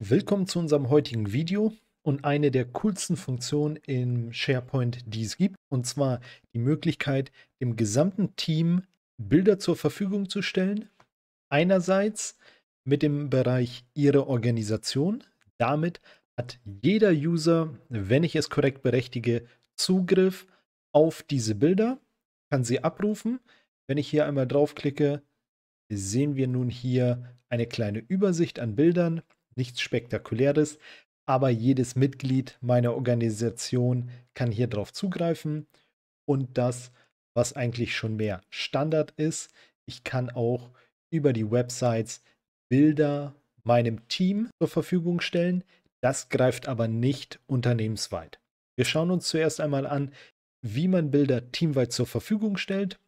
Willkommen zu unserem heutigen Video und eine der coolsten Funktionen im SharePoint, die es gibt, und zwar die Möglichkeit, dem gesamten Team Bilder zur Verfügung zu stellen. Einerseits mit dem Bereich Ihre Organisation. Damit hat jeder User, wenn ich es korrekt berechtige, Zugriff auf diese Bilder, kann sie abrufen. Wenn ich hier einmal draufklicke, sehen wir nun hier eine kleine Übersicht an Bildern nichts Spektakuläres, aber jedes Mitglied meiner Organisation kann hier drauf zugreifen und das, was eigentlich schon mehr Standard ist, ich kann auch über die Websites Bilder meinem Team zur Verfügung stellen. Das greift aber nicht unternehmensweit. Wir schauen uns zuerst einmal an, wie man Bilder teamweit zur Verfügung stellt,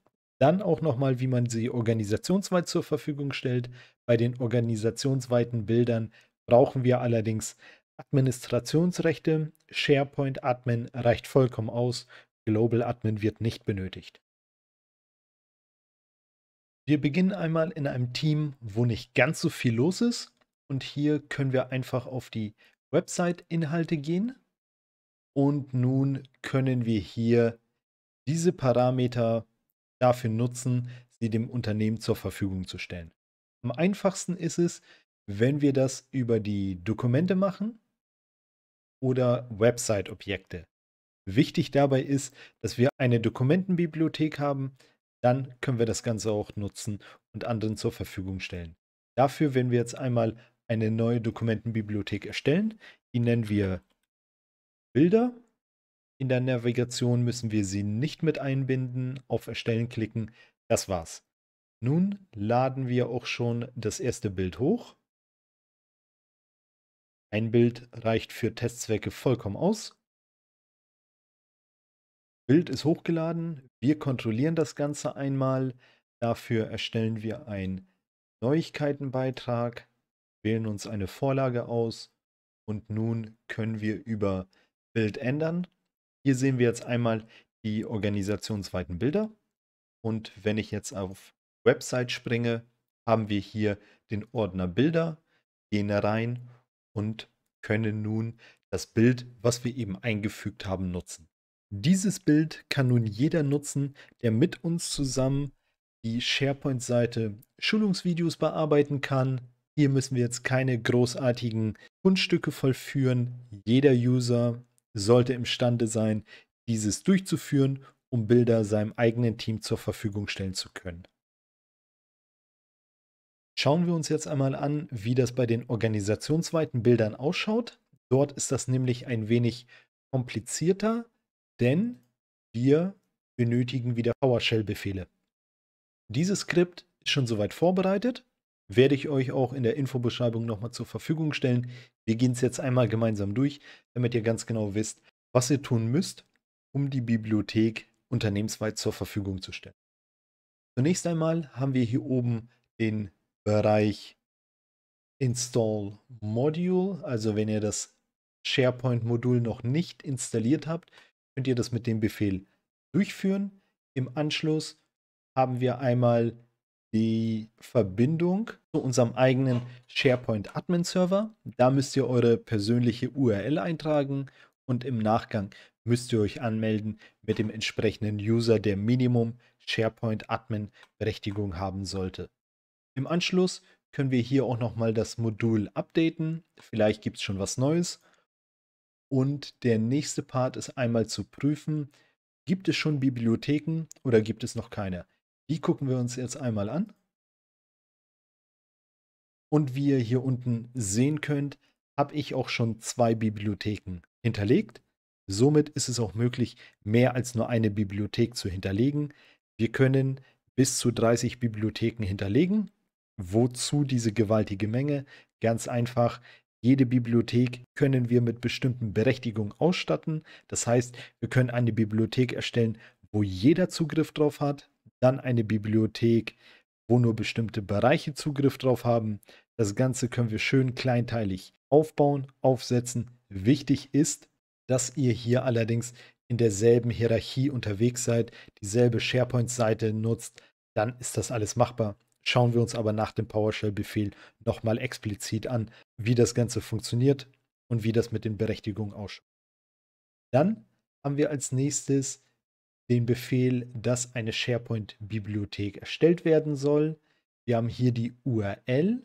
dann auch nochmal, wie man sie organisationsweit zur Verfügung stellt. Bei den organisationsweiten Bildern brauchen wir allerdings Administrationsrechte. SharePoint Admin reicht vollkommen aus. Global Admin wird nicht benötigt. Wir beginnen einmal in einem Team, wo nicht ganz so viel los ist. Und hier können wir einfach auf die Website-Inhalte gehen. Und nun können wir hier diese Parameter dafür nutzen, sie dem Unternehmen zur Verfügung zu stellen. Am einfachsten ist es, wenn wir das über die Dokumente machen oder Website-Objekte. Wichtig dabei ist, dass wir eine Dokumentenbibliothek haben, dann können wir das Ganze auch nutzen und anderen zur Verfügung stellen. Dafür werden wir jetzt einmal eine neue Dokumentenbibliothek erstellen. Die nennen wir Bilder. In der Navigation müssen wir sie nicht mit einbinden, auf Erstellen klicken. Das war's. Nun laden wir auch schon das erste Bild hoch. Ein Bild reicht für Testzwecke vollkommen aus. Bild ist hochgeladen. Wir kontrollieren das Ganze einmal. Dafür erstellen wir einen Neuigkeitenbeitrag, wählen uns eine Vorlage aus und nun können wir über Bild ändern. Hier sehen wir jetzt einmal die organisationsweiten Bilder. Und wenn ich jetzt auf Website springe, haben wir hier den Ordner Bilder, gehen rein und können nun das Bild, was wir eben eingefügt haben, nutzen. Dieses Bild kann nun jeder nutzen, der mit uns zusammen die SharePoint-Seite Schulungsvideos bearbeiten kann. Hier müssen wir jetzt keine großartigen Kunststücke vollführen. Jeder User sollte imstande sein, dieses durchzuführen, um Bilder seinem eigenen Team zur Verfügung stellen zu können. Schauen wir uns jetzt einmal an, wie das bei den organisationsweiten Bildern ausschaut. Dort ist das nämlich ein wenig komplizierter, denn wir benötigen wieder PowerShell-Befehle. Dieses Skript ist schon soweit vorbereitet, werde ich euch auch in der Infobeschreibung nochmal zur Verfügung stellen. Wir gehen es jetzt einmal gemeinsam durch, damit ihr ganz genau wisst, was ihr tun müsst, um die Bibliothek unternehmensweit zur Verfügung zu stellen. Zunächst einmal haben wir hier oben den Bereich Install Module. Also wenn ihr das SharePoint-Modul noch nicht installiert habt, könnt ihr das mit dem Befehl durchführen. Im Anschluss haben wir einmal die Verbindung zu unserem eigenen SharePoint Admin Server. Da müsst ihr eure persönliche URL eintragen und im Nachgang müsst ihr euch anmelden mit dem entsprechenden User, der Minimum SharePoint Admin Berechtigung haben sollte. Im Anschluss können wir hier auch nochmal das Modul updaten. Vielleicht gibt es schon was Neues. Und der nächste Part ist einmal zu prüfen, gibt es schon Bibliotheken oder gibt es noch keine? Die gucken wir uns jetzt einmal an. Und wie ihr hier unten sehen könnt, habe ich auch schon zwei Bibliotheken hinterlegt. Somit ist es auch möglich, mehr als nur eine Bibliothek zu hinterlegen. Wir können bis zu 30 Bibliotheken hinterlegen Wozu diese gewaltige Menge? Ganz einfach, jede Bibliothek können wir mit bestimmten Berechtigungen ausstatten. Das heißt, wir können eine Bibliothek erstellen, wo jeder Zugriff drauf hat, dann eine Bibliothek, wo nur bestimmte Bereiche Zugriff drauf haben. Das Ganze können wir schön kleinteilig aufbauen, aufsetzen. Wichtig ist, dass ihr hier allerdings in derselben Hierarchie unterwegs seid, dieselbe SharePoint-Seite nutzt, dann ist das alles machbar schauen wir uns aber nach dem PowerShell-Befehl nochmal explizit an, wie das Ganze funktioniert und wie das mit den Berechtigungen ausschaut. Dann haben wir als nächstes den Befehl, dass eine SharePoint-Bibliothek erstellt werden soll. Wir haben hier die URL.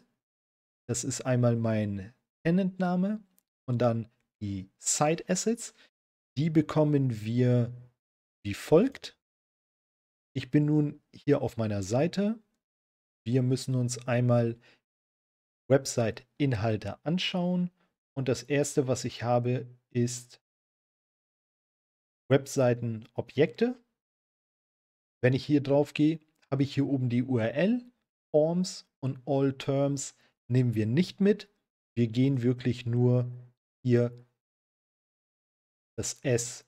Das ist einmal mein Tenant-Name und dann die Site-Assets. Die bekommen wir wie folgt. Ich bin nun hier auf meiner Seite wir müssen uns einmal Website-Inhalte anschauen. Und das erste, was ich habe, ist Webseiten-Objekte. Wenn ich hier drauf gehe, habe ich hier oben die URL, Forms und All Terms nehmen wir nicht mit. Wir gehen wirklich nur hier das S,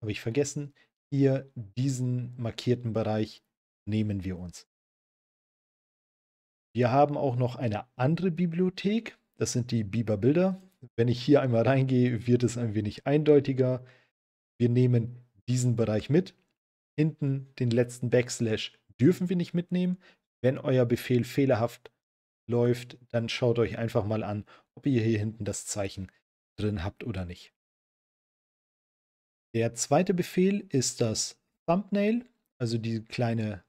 habe ich vergessen, hier diesen markierten Bereich nehmen wir uns. Wir haben auch noch eine andere Bibliothek. Das sind die Biber Bilder. Wenn ich hier einmal reingehe, wird es ein wenig eindeutiger. Wir nehmen diesen Bereich mit. Hinten den letzten Backslash dürfen wir nicht mitnehmen. Wenn euer Befehl fehlerhaft läuft, dann schaut euch einfach mal an, ob ihr hier hinten das Zeichen drin habt oder nicht. Der zweite Befehl ist das Thumbnail, also die kleine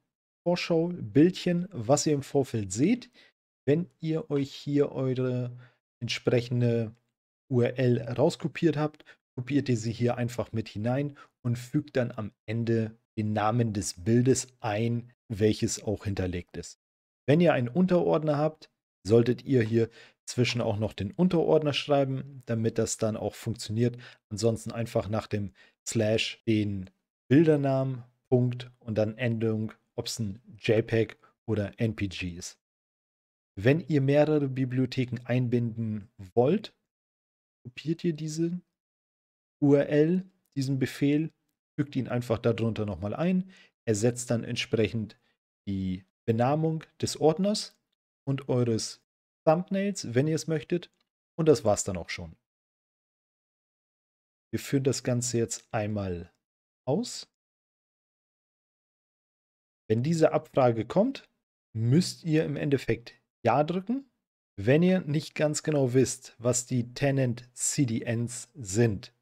Vorschau-Bildchen, was ihr im Vorfeld seht, wenn ihr euch hier eure entsprechende URL rauskopiert habt, kopiert ihr sie hier einfach mit hinein und fügt dann am Ende den Namen des Bildes ein, welches auch hinterlegt ist. Wenn ihr einen Unterordner habt, solltet ihr hier zwischen auch noch den Unterordner schreiben, damit das dann auch funktioniert. Ansonsten einfach nach dem Slash den Bildernamen, Punkt und dann Endung ob es ein JPEG oder NPG ist. Wenn ihr mehrere Bibliotheken einbinden wollt, kopiert ihr diese URL, diesen Befehl, fügt ihn einfach darunter nochmal ein, ersetzt dann entsprechend die Benamung des Ordners und eures Thumbnails, wenn ihr es möchtet. Und das war's dann auch schon. Wir führen das Ganze jetzt einmal aus. Wenn diese Abfrage kommt, müsst ihr im Endeffekt Ja drücken, wenn ihr nicht ganz genau wisst, was die Tenant CDNs sind.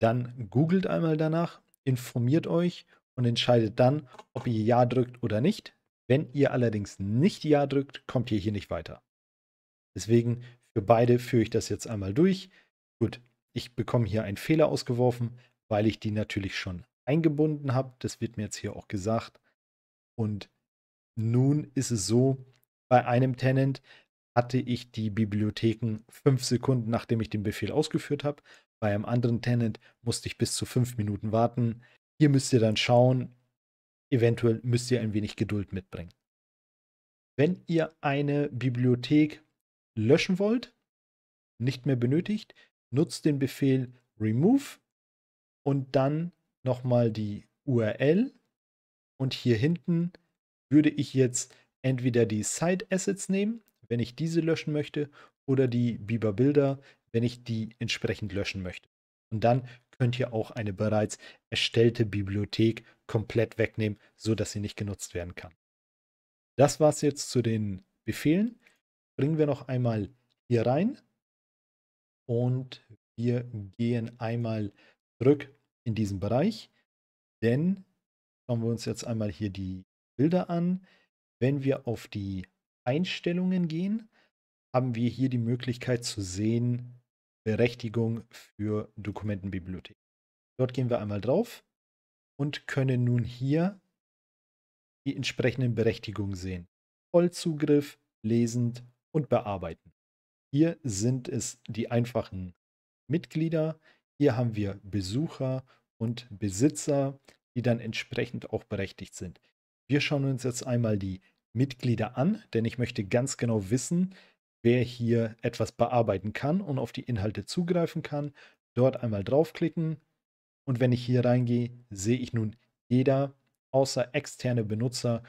Dann googelt einmal danach, informiert euch und entscheidet dann, ob ihr Ja drückt oder nicht. Wenn ihr allerdings nicht Ja drückt, kommt ihr hier nicht weiter. Deswegen für beide führe ich das jetzt einmal durch. Gut, ich bekomme hier einen Fehler ausgeworfen, weil ich die natürlich schon eingebunden habe. Das wird mir jetzt hier auch gesagt. Und nun ist es so, bei einem Tenant hatte ich die Bibliotheken fünf Sekunden, nachdem ich den Befehl ausgeführt habe. Bei einem anderen Tenant musste ich bis zu fünf Minuten warten. Hier müsst ihr dann schauen. Eventuell müsst ihr ein wenig Geduld mitbringen. Wenn ihr eine Bibliothek löschen wollt, nicht mehr benötigt, nutzt den Befehl remove und dann nochmal die URL und hier hinten würde ich jetzt entweder die Side Assets nehmen, wenn ich diese löschen möchte, oder die Biber Bilder, wenn ich die entsprechend löschen möchte. Und dann könnt ihr auch eine bereits erstellte Bibliothek komplett wegnehmen, sodass sie nicht genutzt werden kann. Das war es jetzt zu den Befehlen. Bringen wir noch einmal hier rein und wir gehen einmal zurück in diesen Bereich, denn Schauen wir uns jetzt einmal hier die Bilder an. Wenn wir auf die Einstellungen gehen, haben wir hier die Möglichkeit zu sehen, Berechtigung für Dokumentenbibliothek. Dort gehen wir einmal drauf und können nun hier die entsprechenden Berechtigungen sehen. Vollzugriff, lesend und bearbeiten. Hier sind es die einfachen Mitglieder. Hier haben wir Besucher und Besitzer die dann entsprechend auch berechtigt sind. Wir schauen uns jetzt einmal die Mitglieder an, denn ich möchte ganz genau wissen, wer hier etwas bearbeiten kann und auf die Inhalte zugreifen kann. Dort einmal draufklicken und wenn ich hier reingehe, sehe ich nun, jeder außer externe Benutzer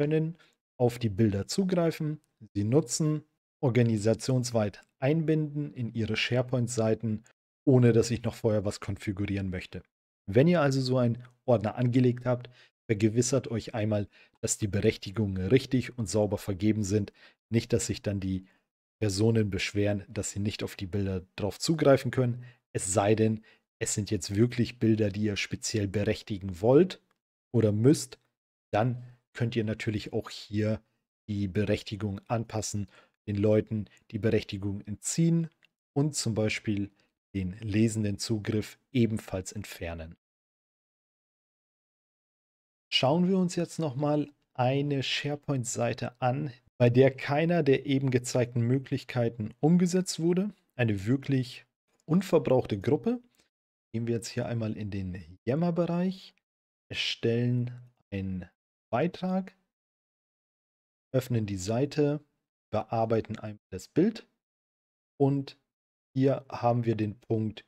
können auf die Bilder zugreifen, sie nutzen, organisationsweit einbinden in ihre SharePoint-Seiten, ohne dass ich noch vorher was konfigurieren möchte. Wenn ihr also so einen Ordner angelegt habt, vergewissert euch einmal, dass die Berechtigungen richtig und sauber vergeben sind. Nicht, dass sich dann die Personen beschweren, dass sie nicht auf die Bilder drauf zugreifen können. Es sei denn, es sind jetzt wirklich Bilder, die ihr speziell berechtigen wollt oder müsst. Dann könnt ihr natürlich auch hier die Berechtigung anpassen, den Leuten die Berechtigung entziehen und zum Beispiel den lesenden Zugriff ebenfalls entfernen. Schauen wir uns jetzt nochmal eine SharePoint-Seite an, bei der keiner der eben gezeigten Möglichkeiten umgesetzt wurde. Eine wirklich unverbrauchte Gruppe. Gehen wir jetzt hier einmal in den Yammer-Bereich, erstellen einen Beitrag, öffnen die Seite, bearbeiten einmal das Bild und hier haben wir den Punkt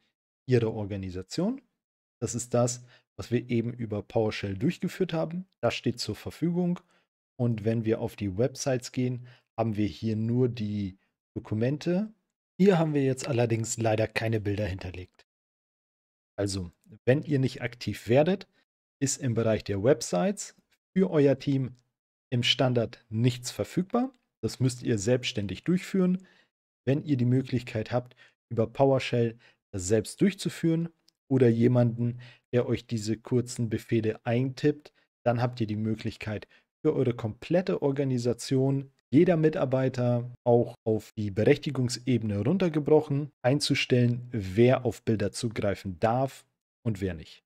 Ihre Organisation. Das ist das, was wir eben über PowerShell durchgeführt haben. Das steht zur Verfügung. Und wenn wir auf die Websites gehen, haben wir hier nur die Dokumente. Hier haben wir jetzt allerdings leider keine Bilder hinterlegt. Also, wenn ihr nicht aktiv werdet, ist im Bereich der Websites für euer Team im Standard nichts verfügbar. Das müsst ihr selbstständig durchführen. Wenn ihr die Möglichkeit habt, über PowerShell selbst durchzuführen oder jemanden, der euch diese kurzen Befehle eintippt, dann habt ihr die Möglichkeit für eure komplette Organisation, jeder Mitarbeiter auch auf die Berechtigungsebene runtergebrochen, einzustellen, wer auf Bilder zugreifen darf und wer nicht.